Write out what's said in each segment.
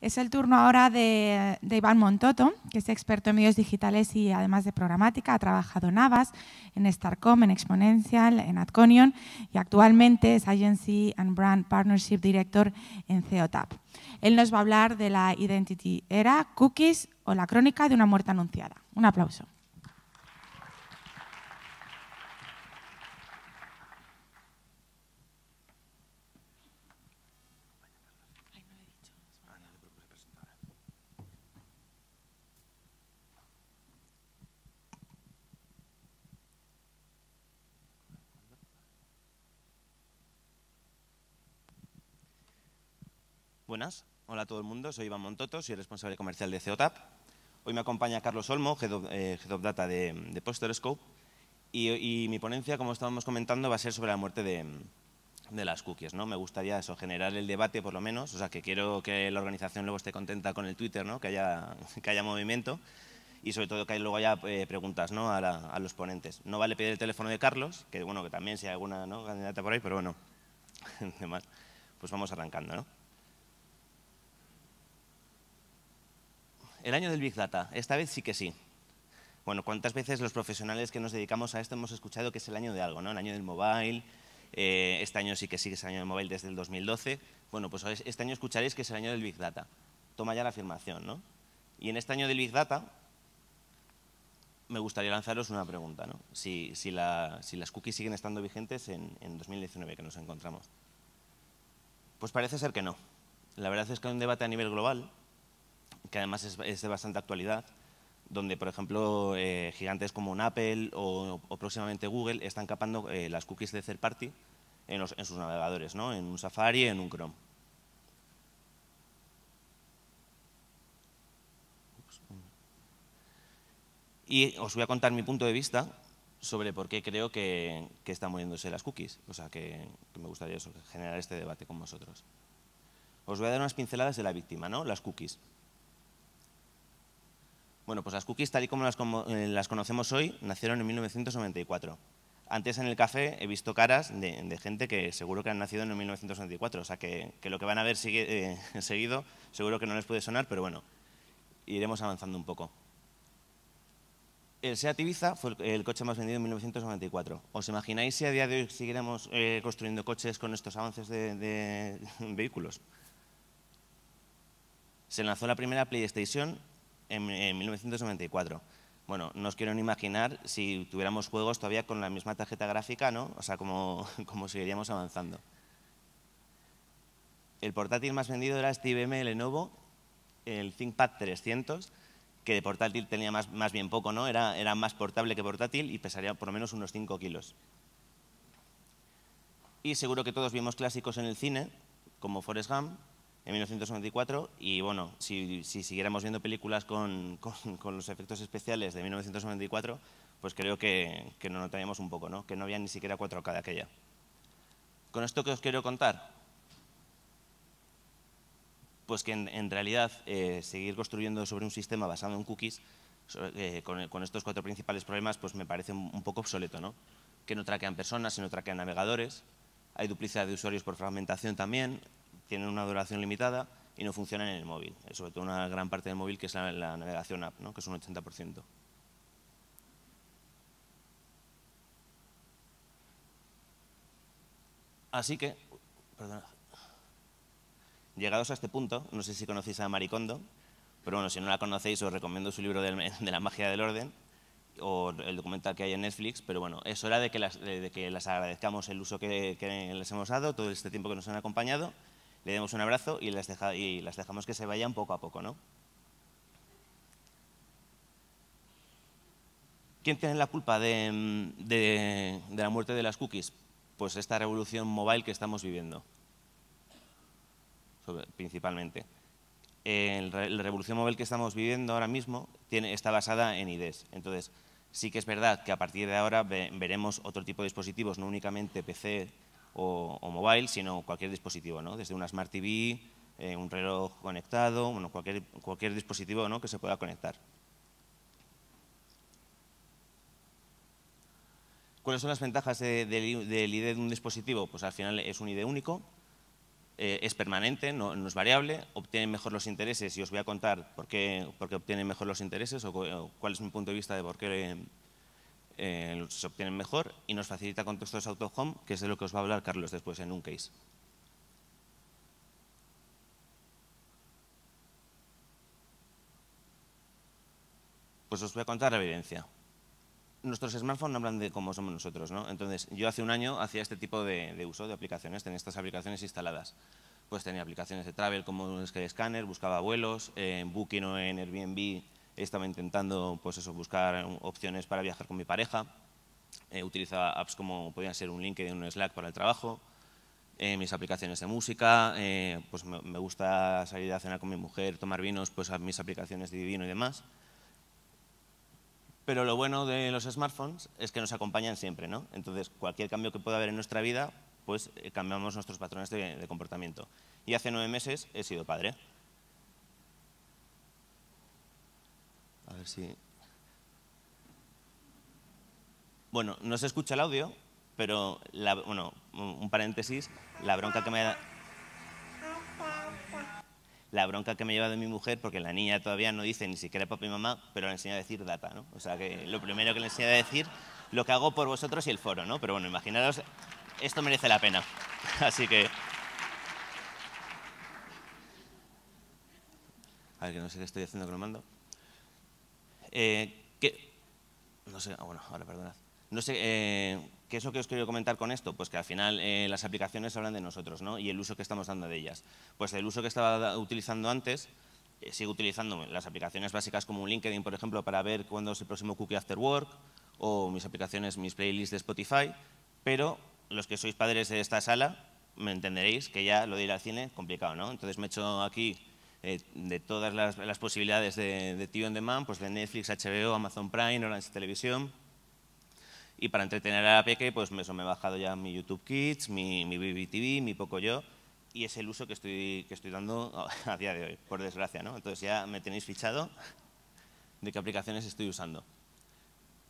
Es el turno ahora de, Iván Montoto, que es experto en medios digitales y además de programática. Ha trabajado en Avas, en Starcom, en Exponential, en Adconion y actualmente es Agency and Brand Partnership Director en CEOTAP. Él nos va a hablar de la Identity Era, Cookies o la crónica de una muerte anunciada. Un aplauso. Buenas, hola a todo el mundo, soy Iván Montoto, soy responsable comercial de CEOTAP. Hoy me acompaña Carlos Olmo, Head of, eh, Data de, de PosterScope, y, mi ponencia, como estábamos comentando, va a ser sobre la muerte de, las cookies. ¿no? Me gustaría eso, generar el debate por lo menos, o sea, que quiero que la organización luego esté contenta con el Twitter, ¿no? que, haya, que haya movimiento y sobre todo que luego haya eh, preguntas ¿no? a, los ponentes. No vale pedir el teléfono de Carlos, que bueno, que también si hay alguna candidata por ahí, pero bueno, Pues vamos arrancando, ¿no? El año del Big Data, esta vez sí que sí. Bueno, ¿cuántas veces los profesionales que nos dedicamos a esto hemos escuchado que es el año de algo, ¿no? El año del mobile, eh, este año sí que sí que es el año del mobile desde el 2012. Bueno, pues este año escucharéis que es el año del Big Data. Toma ya la afirmación, ¿no? Y en este año del Big Data me gustaría lanzaros una pregunta, ¿no? Si, las cookies siguen estando vigentes en, en 2019 que nos encontramos. Pues parece ser que no. La verdad es que hay un debate a nivel global que además es, de bastante actualidad, donde, por ejemplo, eh, gigantes como Apple o, próximamente Google están capando eh, las cookies de third party en, sus navegadores, ¿no? en un Safari, en un Chrome. Y os voy a contar mi punto de vista sobre por qué creo que, están muriéndose las cookies, o sea, que, me gustaría generar este debate con vosotros. Os voy a dar unas pinceladas de la víctima, ¿no? Las cookies. Bueno, pues las cookies, tal y como las, eh, conocemos hoy, nacieron en 1994. Antes en el café he visto caras de, gente que seguro que han nacido en 1994, o sea que, lo que van a ver sigue, eh, seguido seguro que no les puede sonar, pero bueno, iremos avanzando un poco. El SEAT Ibiza fue el coche más vendido en 1994. ¿Os imagináis si a día de hoy siguiéramos eh, construyendo coches con estos avances de, vehículos? Se lanzó la primera PlayStation en, 1994. Bueno, no os quiero ni imaginar si tuviéramos juegos todavía con la misma tarjeta gráfica, ¿no? O sea, como, seguiríamos avanzando. El portátil más vendido era este IBM Lenovo, el ThinkPad 300, que de portátil tenía más, más bien poco, ¿no? Era, era, más portable que portátil y pesaría por lo menos unos 5 kilos. Y seguro que todos vimos clásicos en el cine, como Forrest Gump, en 1994 y bueno, si, siguiéramos viendo películas con, los efectos especiales de 1994, pues creo que, que nos notaríamos un poco, ¿no? que no había ni siquiera 4K de aquella. ¿Con esto que os quiero contar? Pues que en, realidad eh, seguir construyendo sobre un sistema basado en cookies, eh, con, estos cuatro principales problemas, pues me parece un, poco obsoleto, ¿no? Que no traquean personas, sino traquean navegadores, hay duplicidad de usuarios por fragmentación también, tienen una duración limitada y no funcionan en el móvil, eh, sobre todo una gran parte del móvil que es la, navegación app, que es un 80%. Así que, llegados a este punto, no sé si conocéis a Maricondo, pero bueno, si no la conocéis os recomiendo su libro de, la magia del orden o el documental que hay en Netflix, pero bueno, es hora de que las, de que las agradezcamos el uso que les hemos dado, todo este tiempo que nos han acompañado le demos un abrazo y las, dejamos que se vayan poco a poco, ¿no? ¿Quién tiene la culpa de, la muerte de las cookies? Pues esta revolución mobile que estamos viviendo, principalmente. la revolución móvil que estamos viviendo ahora mismo está basada en IDs. Entonces, sí que es verdad que a partir de ahora veremos otro tipo de dispositivos, no únicamente PC, o, mobile, sino cualquier dispositivo, ¿no? desde una Smart TV, eh, un reloj conectado, cualquier, cualquier dispositivo ¿no? que se pueda conectar. ¿Cuáles son las ventajas del de, de, ID de un dispositivo? Pues al final es un ID único, eh, es permanente, no, es variable, obtiene mejor los intereses y os voy a contar por qué, por qué mejor los intereses o, o cuál es mi punto de vista de por qué eh, se obtienen mejor y nos facilita contextos auto-home, que es de lo que os va a hablar Carlos después en un case. Pues os voy a contar la evidencia. Nuestros smartphones hablan de cómo somos nosotros, ¿no? Entonces, yo hace un año hacía este tipo de, de uso de aplicaciones, tenía estas aplicaciones instaladas pues tenía aplicaciones de travel como un escáner, buscaba vuelos, eh, en Booking o en Airbnb estaba intentando pues eso, buscar opciones para viajar con mi pareja. Eh, utilizaba apps como podían ser un LinkedIn un Slack para el trabajo. Eh, mis aplicaciones de música, eh, pues me, gusta salir a cenar con mi mujer, tomar vinos, pues mis aplicaciones de vino y demás. Pero lo bueno de los smartphones es que nos acompañan siempre, ¿no? Entonces, cualquier cambio que pueda haber en nuestra vida, pues cambiamos nuestros patrones de, de, comportamiento. Y hace nueve meses he sido padre. A ver si... Bueno, no se escucha el audio, pero, bueno, un paréntesis, la bronca que me La bronca que me lleva de mi mujer, porque la niña todavía no dice ni siquiera papá y mamá, pero le enseña a decir data, ¿no? O sea, que lo primero que le enseña a decir, lo que hago por vosotros y el foro, ¿no? Pero bueno, imaginaros, esto merece la pena. Así que... A ver, que no sé qué estoy haciendo con lo mando. Eh, no sé, ah, eh, ¿qué es lo que os quería comentar con esto? Pues que al final eh, las aplicaciones hablan de nosotros, ¿no? Y el uso que estamos dando de ellas. Pues el uso que estaba utilizando antes, sigo utilizando las aplicaciones básicas como LinkedIn, por ejemplo, para ver cuándo es el próximo cookie after work, o mis aplicaciones, mis playlists de Spotify, pero los que sois padres de esta sala, me entenderéis que ya lo de ir al cine, complicado, ¿no? Entonces me he aquí eh, de todas las, posibilidades de, de, On Demand, pues de Netflix, HBO, Amazon Prime, Orange Televisión. Y para entretener a la peque, pues eso me he bajado ya mi YouTube Kids, mi, mi BBTV, mi Pocoyo, y es el uso que estoy, que estoy dando a día de hoy, por desgracia. ¿no? Entonces ya me tenéis fichado de qué aplicaciones estoy usando.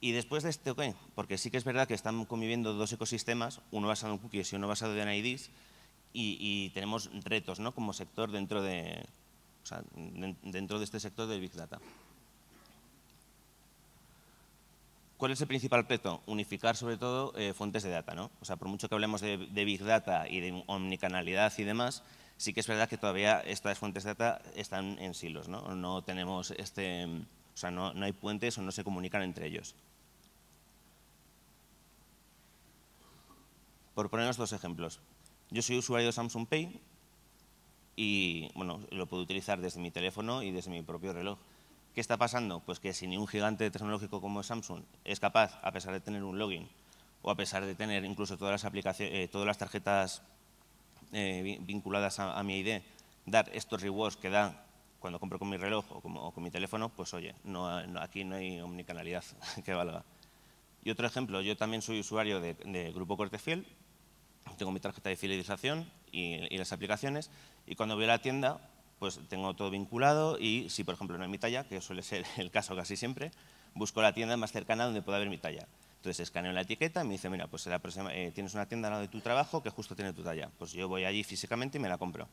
Y después de esto, ok, porque sí que es verdad que están conviviendo dos ecosistemas, uno basado en cookies y uno basado en IDs, y, y tenemos retos ¿no? como sector dentro de, o sea, dentro de este sector de Big Data. ¿Cuál es el principal reto? Unificar sobre todo eh, fuentes de data, ¿no? O sea, por mucho que hablemos de, Big Data y de omnicanalidad y demás, sí que es verdad que todavía estas fuentes de data están en silos, ¿no? No tenemos este... O sea, no, no hay puentes o no se comunican entre ellos. Por ponernos dos ejemplos. Yo soy usuario de Samsung Pay y bueno, lo puedo utilizar desde mi teléfono y desde mi propio reloj. ¿Qué está pasando? Pues que si ni un gigante tecnológico como Samsung es capaz, a pesar de tener un login o a pesar de tener incluso todas las, aplicaciones, eh, todas las tarjetas eh, vinculadas a, mi ID, dar estos rewards que dan cuando compro con mi reloj o con, mi teléfono, pues oye, no, aquí no hay omnicanalidad que valga. Y otro ejemplo, yo también soy usuario de, de Grupo Cortefiel, tengo mi tarjeta de fidelización y, las aplicaciones, y cuando voy a la tienda, pues tengo todo vinculado y si, por ejemplo, no hay mi talla, que suele ser el caso casi siempre, busco la tienda más cercana donde pueda haber mi talla. Entonces escaneo la etiqueta y me dice, mira, pues eh, tienes una tienda de tu trabajo que justo tiene tu talla. Pues yo voy allí físicamente y me la compro.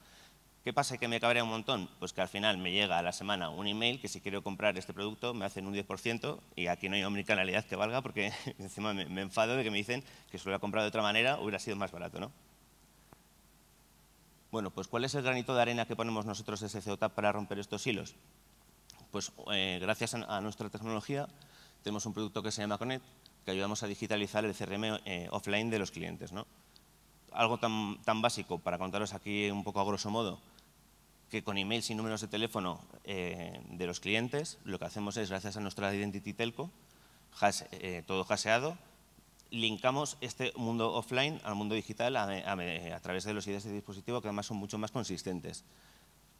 ¿Qué pasa que me cabrea un montón? Pues que al final me llega a la semana un email que si quiero comprar este producto me hacen un 10% y aquí no hay omnicanalidad que valga porque encima me, enfado de que me dicen que si lo hubiera comprado de otra manera hubiera sido más barato, ¿no? Bueno, pues ¿cuál es el granito de arena que ponemos nosotros desde CEOTAP para romper estos hilos? Pues eh, gracias a, nuestra tecnología tenemos un producto que se llama Connect que ayudamos a digitalizar el CRM eh, offline de los clientes, Algo tan básico, para contaros aquí un poco a grosso modo, que con emails y números de teléfono eh, de los clientes, lo que hacemos es, gracias a nuestra Identity Telco, has, eh, todo haseado, linkamos este mundo offline al mundo digital a, través de los IDs de dispositivo que además son mucho más consistentes.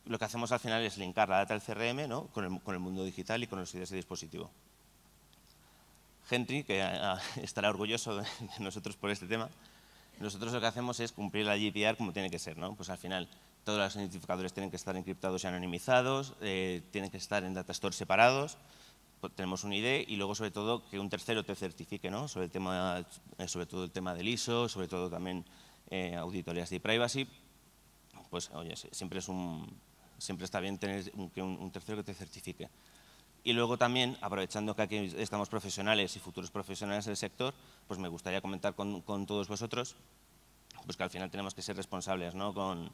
Lo que hacemos al final es linkar la data del CRM con, el, mundo digital y con los IDs de dispositivo. Henry, que ah, estará orgulloso de nosotros por este tema, nosotros lo que hacemos es cumplir la GDPR como tiene que ser. ¿no? Pues al final todos los identificadores tienen que estar encriptados y anonimizados, eh, tienen que estar en datastores separados, pues tenemos un ID y luego sobre todo que un tercero te certifique ¿no? sobre, el tema, eh, sobre todo el tema del ISO, sobre todo también eh, auditorías de privacy, pues oye, siempre, es un, siempre está bien tener un, un tercero que te certifique. Y luego también, aprovechando que aquí estamos profesionales y futuros profesionales del sector, pues me gustaría comentar con, con todos vosotros pues que al final tenemos que ser responsables ¿no? con,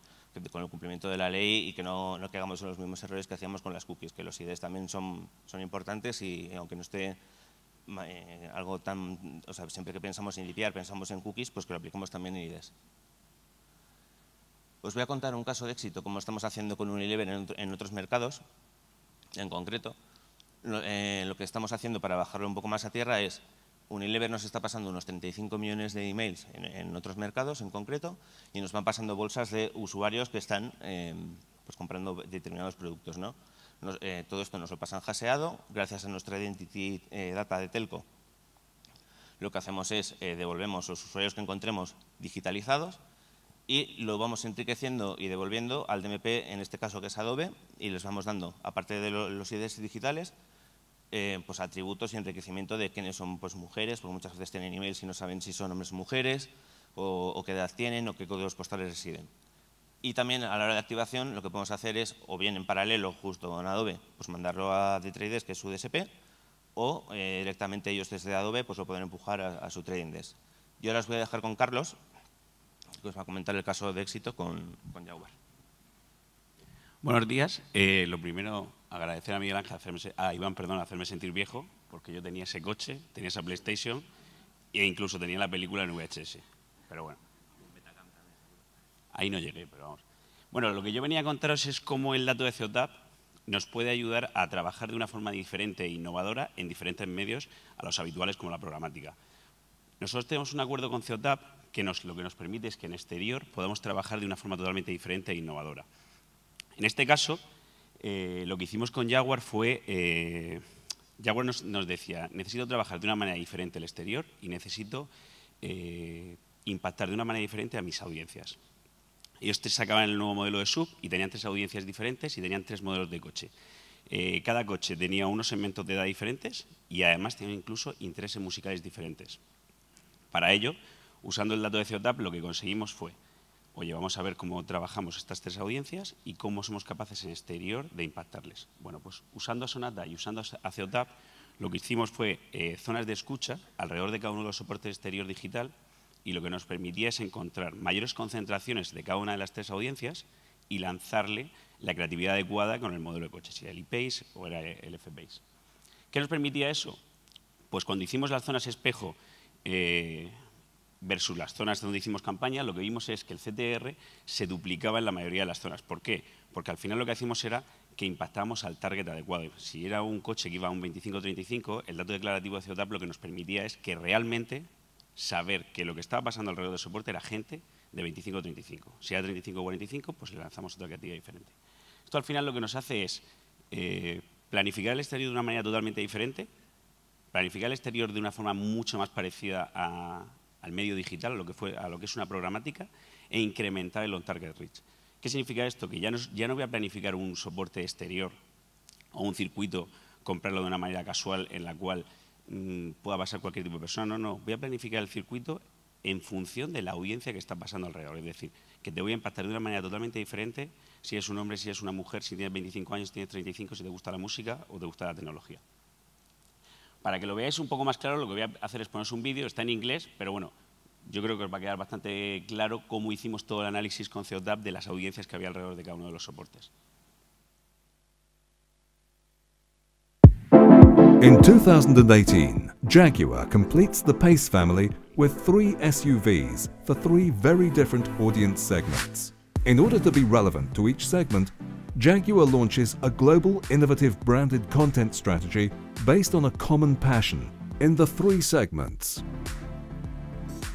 con el cumplimiento de la ley y que no, que hagamos los mismos errores que hacíamos con las cookies, que los IDs también son, son importantes y eh, aunque no esté eh, algo tan, o sea, siempre que pensamos en limpiar, pensamos en cookies, pues que lo apliquemos también en IDs. Os voy a contar un caso de éxito, como estamos haciendo con Unilever en, en otros mercados, en concreto. Eh, lo que estamos haciendo para bajarlo un poco más a tierra es Unilever nos está pasando unos 35 millones de emails en, otros mercados en concreto y nos van pasando bolsas de usuarios que están em, pues comprando determinados productos. ¿no? Eh, todo esto nos lo pasan jaseado gracias a nuestra identity eh, data de telco. Lo que hacemos es eh, devolvemos los usuarios que encontremos digitalizados y lo vamos enriqueciendo y devolviendo al DMP, en este caso que es Adobe, y les vamos dando, aparte de los IDs digitales, eh, pues, atributos y enriquecimiento de quiénes son pues, mujeres, porque muchas veces tienen email y no saben si son hombres o mujeres, o, qué edad tienen, o qué códigos postales residen. Y también a la hora de activación lo que podemos hacer es, o bien en paralelo justo con Adobe, pues mandarlo a d 3 que es su DSP, o eh, directamente ellos desde Adobe pues lo pueden empujar a, su trading desk. Yo ahora os voy a dejar con Carlos, que os va a comentar el caso de éxito con, con Jaguar. Buenos días. Eh, lo primero, agradecer a Miguel Ángel, a Iván, perdón, hacerme sentir viejo, porque yo tenía ese coche, tenía esa PlayStation e incluso tenía la película en VHS. Pero bueno. Ahí no llegué, pero vamos. Bueno, lo que yo venía a contaros es cómo el dato de CEOTAP nos puede ayudar a trabajar de una forma diferente e innovadora en diferentes medios a los habituales como la programática. Nosotros tenemos un acuerdo con CEOTAP que lo que nos permite es que en exterior podamos trabajar de una forma totalmente diferente e innovadora. En este caso, eh, lo que hicimos con Jaguar fue... Eh, Jaguar nos, decía, necesito trabajar de una manera diferente el exterior y necesito eh, impactar de una manera diferente a mis audiencias. Ellos sacaban el nuevo modelo de sub y tenían tres audiencias diferentes y tenían tres modelos de coche. cada coche tenía unos segmentos de edad diferentes y además tenían incluso intereses musicales diferentes. Para ello, usando el dato de COTAP, lo que conseguimos fue oye, vamos a ver cómo trabajamos estas tres audiencias y cómo somos capaces en exterior de impactarles. Bueno, pues usando a Sonata y usando a CEOTAP, lo que hicimos fue eh, zonas de escucha alrededor de cada uno de los soportes exterior digital y lo que nos permitía es encontrar mayores concentraciones de cada una de las tres audiencias y lanzarle la creatividad adecuada con el modelo de coche, si era el o era el FBASE. ¿Qué nos permitía eso? Pues cuando hicimos las zonas espejo, eh, versus las zonas donde hicimos campaña, lo que vimos es que el CTR se duplicaba en la mayoría de las zonas. ¿Por qué? Porque al final lo que hacíamos era que impactábamos al target adecuado. Si era un coche que iba a un 25-35, el dato declarativo de CEOTAP lo que nos permitía es que realmente saber que lo que estaba pasando alrededor del soporte era gente de 25-35. Si era 35-45, pues le lanzamos otra creativa diferente. Esto al final lo que nos hace es eh, planificar el exterior de una manera totalmente diferente, planificar el exterior de una forma mucho más parecida a, al medio digital, a lo que, fue, a lo que es una programática, e incrementar el on-target reach. ¿Qué significa esto? Que ya no, voy a planificar un soporte exterior o un circuito, comprarlo de una manera casual en la cual mm, pueda pasar cualquier tipo de persona. No, no, voy a planificar el circuito en función de la audiencia que está pasando alrededor. Es decir, que te voy a impactar de una manera totalmente diferente si es un hombre, si es una mujer, si tienes 25 años, si tienes 35, si te gusta la música o te gusta la tecnología. Para que lo veáis un poco más claro, lo que voy a hacer es poneros un vídeo, está en inglés, pero bueno, yo creo que os va a quedar bastante claro cómo hicimos todo el análisis con CEODAP de las audiencias que había alrededor de cada uno de los soportes. In 2018, Jaguar completes the Pace family with three SUVs for three very different audience segments. In order to be relevant to each segment, Jaguar launches a global innovative branded content strategy based on a common passion in the three segments.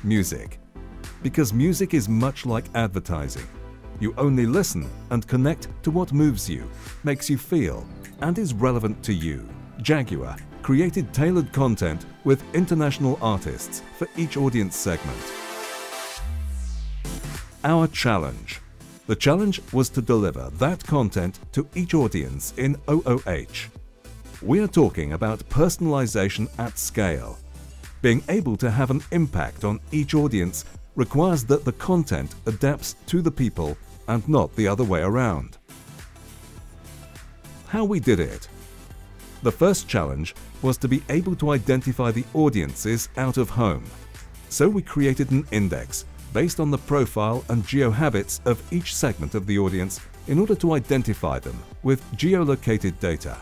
Music. Because music is much like advertising. You only listen and connect to what moves you, makes you feel, and is relevant to you. Jaguar created tailored content with international artists for each audience segment. Our challenge the challenge was to deliver that content to each audience in OOH. We're talking about personalization at scale. Being able to have an impact on each audience requires that the content adapts to the people and not the other way around. How we did it. The first challenge was to be able to identify the audiences out of home. So we created an index based on the profile and geo-habits of each segment of the audience in order to identify them with geolocated data.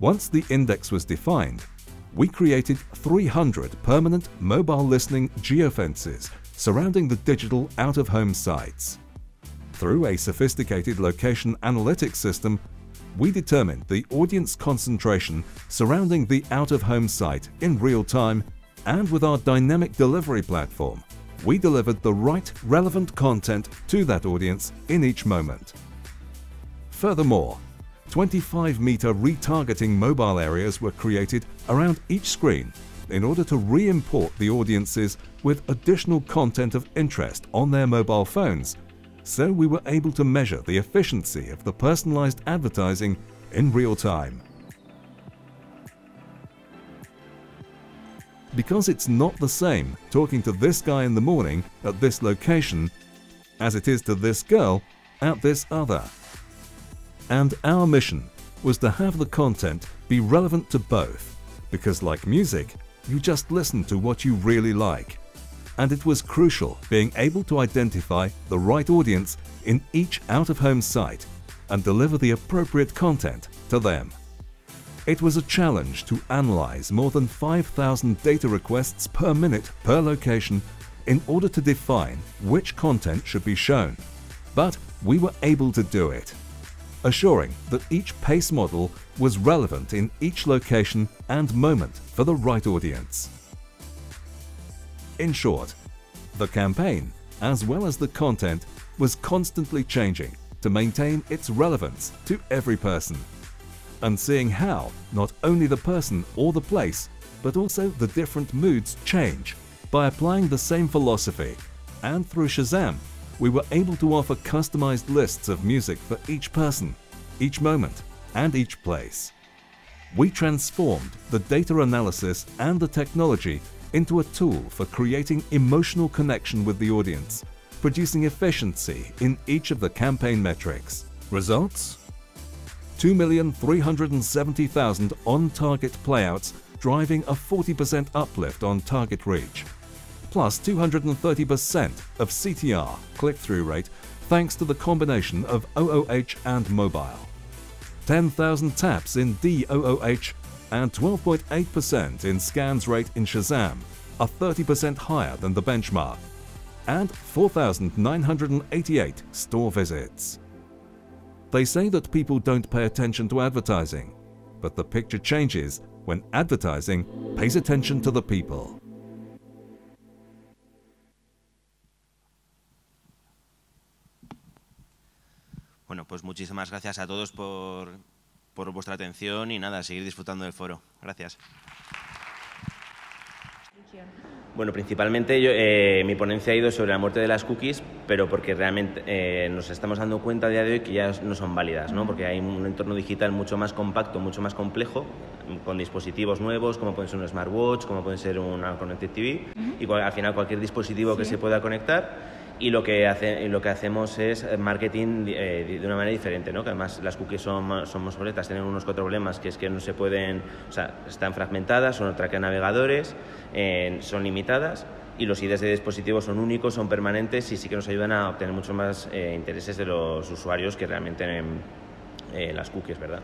Once the index was defined, we created 300 permanent mobile listening geofences surrounding the digital out-of-home sites. Through a sophisticated location analytics system, we determined the audience concentration surrounding the out-of-home site in real time and with our dynamic delivery platform, we delivered the right relevant content to that audience in each moment. Furthermore, 25 meter retargeting mobile areas were created around each screen in order to re-import the audiences with additional content of interest on their mobile phones, so we were able to measure the efficiency of the personalized advertising in real time. because it's not the same talking to this guy in the morning at this location as it is to this girl at this other. And our mission was to have the content be relevant to both, because like music, you just listen to what you really like. And it was crucial being able to identify the right audience in each out of home site and deliver the appropriate content to them. It was a challenge to analyze more than 5,000 data requests per minute per location in order to define which content should be shown. But we were able to do it, assuring that each PACE model was relevant in each location and moment for the right audience. In short, the campaign, as well as the content, was constantly changing to maintain its relevance to every person and seeing how not only the person or the place, but also the different moods change. By applying the same philosophy, and through Shazam, we were able to offer customized lists of music for each person, each moment, and each place. We transformed the data analysis and the technology into a tool for creating emotional connection with the audience, producing efficiency in each of the campaign metrics. Results? 2,370,000 on-target playouts, driving a 40% uplift on target reach, plus 230% of CTR, click-through rate, thanks to the combination of OOH and mobile. 10,000 taps in DOOH and 12.8% in scans rate in Shazam are 30% higher than the benchmark, and 4,988 store visits. They say that people don't pay attention to advertising, but the picture changes when advertising pays attention to the people. Bueno, pues muchísimas gracias a todos por, por vuestra atención y nada, seguir disfrutando del foro. Gracias. Thank you. Bueno, principalmente eh, mi ponencia ha ido sobre la muerte de las cookies, pero porque realmente eh, nos estamos dando cuenta a día de hoy que ya no son válidas, ¿no? porque hay un entorno digital mucho más compacto, mucho más complejo, con dispositivos nuevos, como pueden ser un smartwatch, como pueden ser una Connected TV, y al final cualquier dispositivo que se pueda conectar y lo que, hace, lo que hacemos es eh, marketing eh, de una manera diferente, ¿no? que además las cookies son, más boletas, tienen unos cuatro problemas, que es que no se pueden, o sea, están fragmentadas, son otra que navegadores, son limitadas y los IDs de dispositivos son únicos, son permanentes y sí que nos ayudan a obtener mucho más eh, intereses de los usuarios que realmente las cookies, ¿verdad?